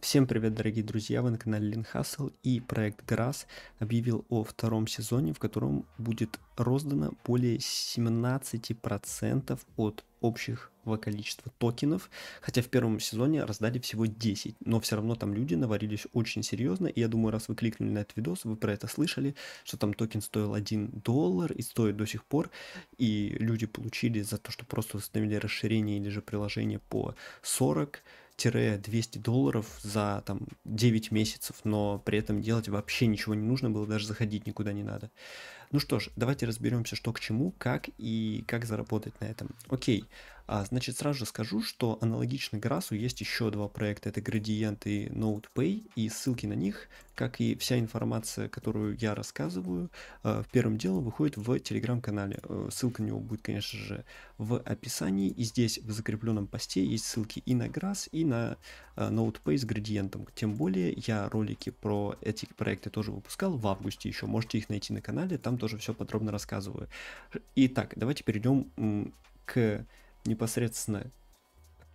Всем привет, дорогие друзья! Вы на канале Линхасл и проект Грасс объявил о втором сезоне, в котором будет роздано более 17% от общих количества токенов, хотя в первом сезоне раздали всего 10, но все равно там люди наварились очень серьезно, и я думаю, раз вы кликнули на этот видос, вы про это слышали, что там токен стоил 1 доллар и стоит до сих пор, и люди получили за то, что просто установили расширение или же приложение по 40 100-200 долларов за там 9 месяцев, но при этом делать вообще ничего не нужно было, даже заходить никуда не надо. Ну что ж, давайте разберемся, что к чему, как и как заработать на этом. Окей, а, значит, сразу же скажу, что аналогично Грасу есть еще два проекта, это Gradient и NodePay, и ссылки на них, как и вся информация, которую я рассказываю, э, первым делом выходит в телеграм-канале. Э, ссылка на него будет, конечно же, в описании, и здесь в закрепленном посте есть ссылки и на Грас, и на э, NotePay с градиентом. Тем более, я ролики про эти проекты тоже выпускал в августе еще, можете их найти на канале, там тоже все подробно рассказываю. Итак, давайте перейдем к непосредственно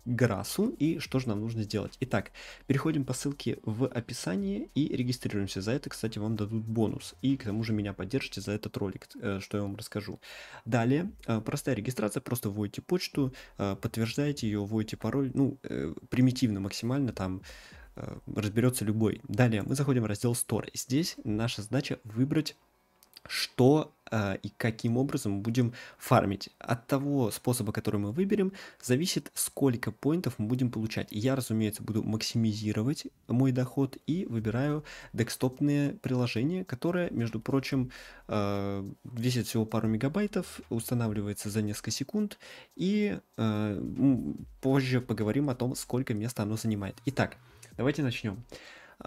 Грасу и что же нам нужно сделать. Итак, переходим по ссылке в описании и регистрируемся. За это, кстати, вам дадут бонус. И к тому же меня поддержите за этот ролик, э, что я вам расскажу. Далее, э, простая регистрация, просто вводите почту, э, подтверждаете ее, вводите пароль, ну, примитивно максимально, там разберется любой. Далее мы заходим в раздел Store. Здесь наша задача выбрать что а, и каким образом мы будем фармить. От того способа, который мы выберем, зависит, сколько поинтов мы будем получать. Я, разумеется, буду максимизировать мой доход и выбираю декстопные приложения, которое, между прочим, а, весит всего пару мегабайтов, устанавливается за несколько секунд, и а, позже поговорим о том, сколько места оно занимает. Итак, давайте начнем.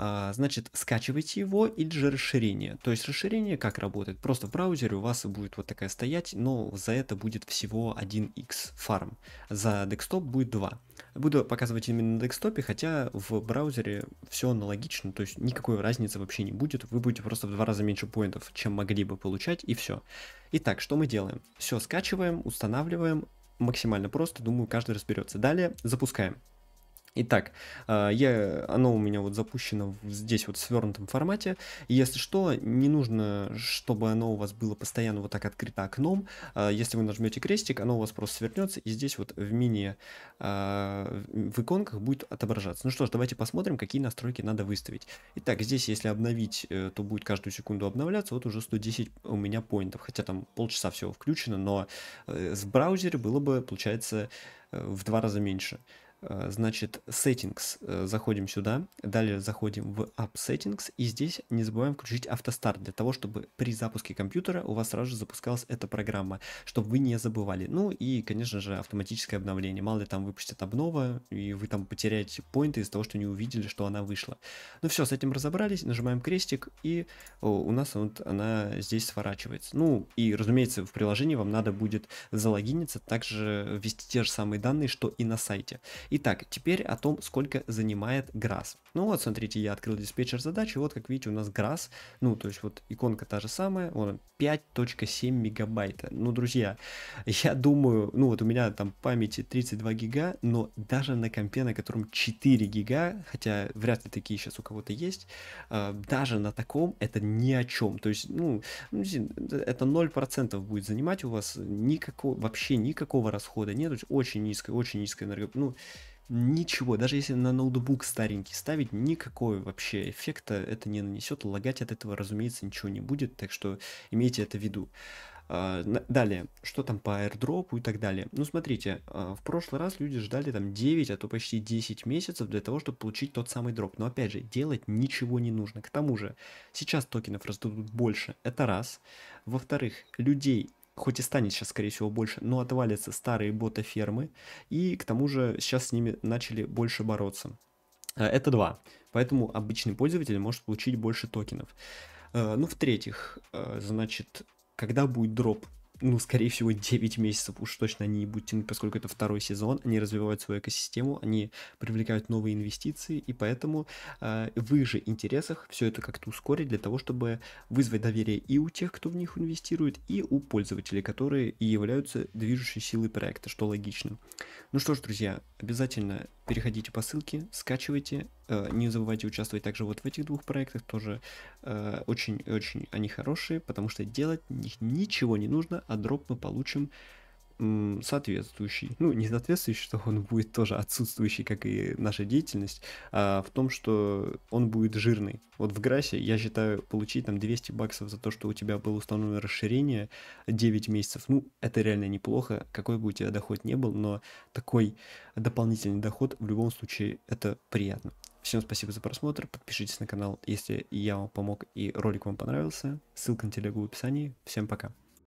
А, значит, скачивайте его или же расширение. То есть расширение как работает? Просто в браузере у вас будет вот такая стоять, но за это будет всего 1x фарм. За декстоп будет 2. Буду показывать именно на декстопе, хотя в браузере все аналогично, то есть никакой разницы вообще не будет. Вы будете просто в два раза меньше поинтов, чем могли бы получать, и все. Итак, что мы делаем? Все скачиваем, устанавливаем, максимально просто, думаю, каждый разберется. Далее запускаем. Итак, а, я, оно у меня вот запущено здесь вот в свернутом формате. Если что, не нужно, чтобы оно у вас было постоянно вот так открыто окном. А, если вы нажмете крестик, оно у вас просто свернется, и здесь вот в мини, а, в иконках будет отображаться. Ну что ж, давайте посмотрим, какие настройки надо выставить. Итак, здесь если обновить, э, то будет каждую секунду обновляться. Вот уже 110 у меня поинтов, хотя там полчаса всего включено, но э, в браузере было бы, получается, э, в два раза меньше. Э, значит, settings, э, заходим сюда, далее заходим в App Settings, и здесь не забываем включить автостарт, для того, чтобы при запуске компьютера у вас сразу же запускалась эта программа, чтобы вы не забывали. Ну и, конечно же, автоматическое обновление, мало ли там выпустят обнова, и вы там потеряете поинты из-за того, что не увидели, что она вышла. Ну все, с этим разобрались, нажимаем крестик, и о, у нас вот она здесь сворачивается. Ну и, разумеется, в приложении вам надо будет залогиниться, также ввести те же самые данные, что и на сайте. Итак, теперь о том, сколько занимает грасс. Ну вот, смотрите, я открыл диспетчер задачи. вот, как видите, у нас грасс, ну, то есть вот иконка та же самая, вон 5.7 мегабайта. Ну, друзья, я думаю, ну вот у меня там памяти 32 гига, но даже на компе, на котором 4 гига, хотя вряд ли такие сейчас у кого-то есть, э, даже на таком это ни о чем. То есть, ну, ну это 0% будет занимать у вас никакого, вообще никакого расхода нет, очень низкая, очень низкая энергия, ну, ничего, даже если на ноутбук старенький ставить, никакого вообще эффекта это не нанесет, лагать от этого, разумеется, ничего не будет, так что имейте это в виду. А, далее, что там по airdrop и так далее. Ну, смотрите, а, в прошлый раз люди ждали там 9, а то почти 10 месяцев для того, чтобы получить тот самый дроп. Но опять же, делать ничего не нужно. К тому же, сейчас токенов раздадут больше. Это раз. Во-вторых, людей хоть и станет сейчас, скорее всего, больше, но отвалятся старые бота-фермы, и к тому же сейчас с ними начали больше бороться. Э, это два. Поэтому обычный пользователь может получить больше токенов. Э, ну, в-третьих, э, значит, когда будет дроп ну, скорее всего, 9 месяцев уж точно они не будут тянуть, поскольку это второй сезон, они развивают свою экосистему, они привлекают новые инвестиции, и поэтому э, в их же интересах все это как-то ускорить для того, чтобы вызвать доверие и у тех, кто в них инвестирует, и у пользователей, которые и являются движущей силой проекта, что логично. Ну что ж, друзья, обязательно переходите по ссылке, скачивайте, э, не забывайте участвовать также вот в этих двух проектах, тоже э, очень-очень они хорошие, потому что делать них ничего не нужно, а дроп мы получим соответствующий, ну не соответствующий, что он будет тоже отсутствующий, как и наша деятельность, а в том, что он будет жирный. Вот в Грасе, я считаю, получить там 200 баксов за то, что у тебя было установлено расширение 9 месяцев, ну это реально неплохо, какой бы у тебя доход не был, но такой дополнительный доход в любом случае это приятно. Всем спасибо за просмотр, подпишитесь на канал, если я вам помог и ролик вам понравился. Ссылка на телегу в описании. Всем пока.